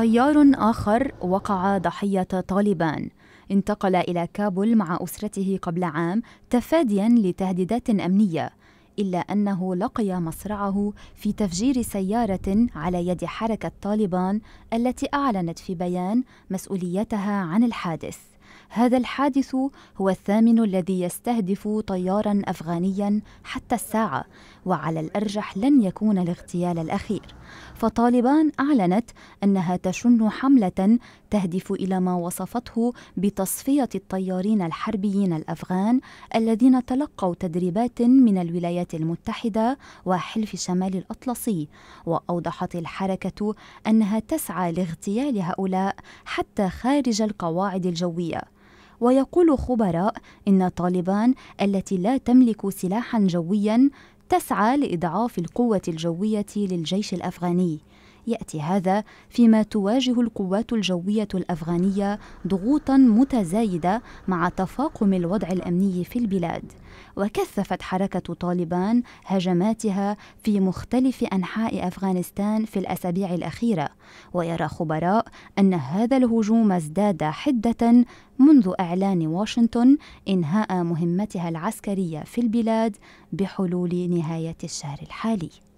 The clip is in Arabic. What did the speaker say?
طيار آخر وقع ضحية طالبان انتقل إلى كابول مع أسرته قبل عام تفاديا لتهديدات أمنية إلا أنه لقي مصرعه في تفجير سيارة على يد حركة طالبان التي أعلنت في بيان مسؤوليتها عن الحادث هذا الحادث هو الثامن الذي يستهدف طيارا أفغانيا حتى الساعة وعلى الأرجح لن يكون الاغتيال الأخير فطالبان أعلنت أنها تشن حملة تهدف إلى ما وصفته بتصفية الطيارين الحربيين الأفغان الذين تلقوا تدريبات من الولايات المتحدة وحلف شمال الأطلسي وأوضحت الحركة أنها تسعى لاغتيال هؤلاء حتى خارج القواعد الجوية ويقول خبراء إن طالبان التي لا تملك سلاحا جويا تسعى لإضعاف القوة الجوية للجيش الأفغاني يأتي هذا فيما تواجه القوات الجوية الأفغانية ضغوطا متزايدة مع تفاقم الوضع الأمني في البلاد وكثفت حركة طالبان هجماتها في مختلف أنحاء أفغانستان في الأسابيع الأخيرة ويرى خبراء أن هذا الهجوم ازداد حدة منذ إعلان واشنطن إنهاء مهمتها العسكرية في البلاد بحلول نهاية الشهر الحالي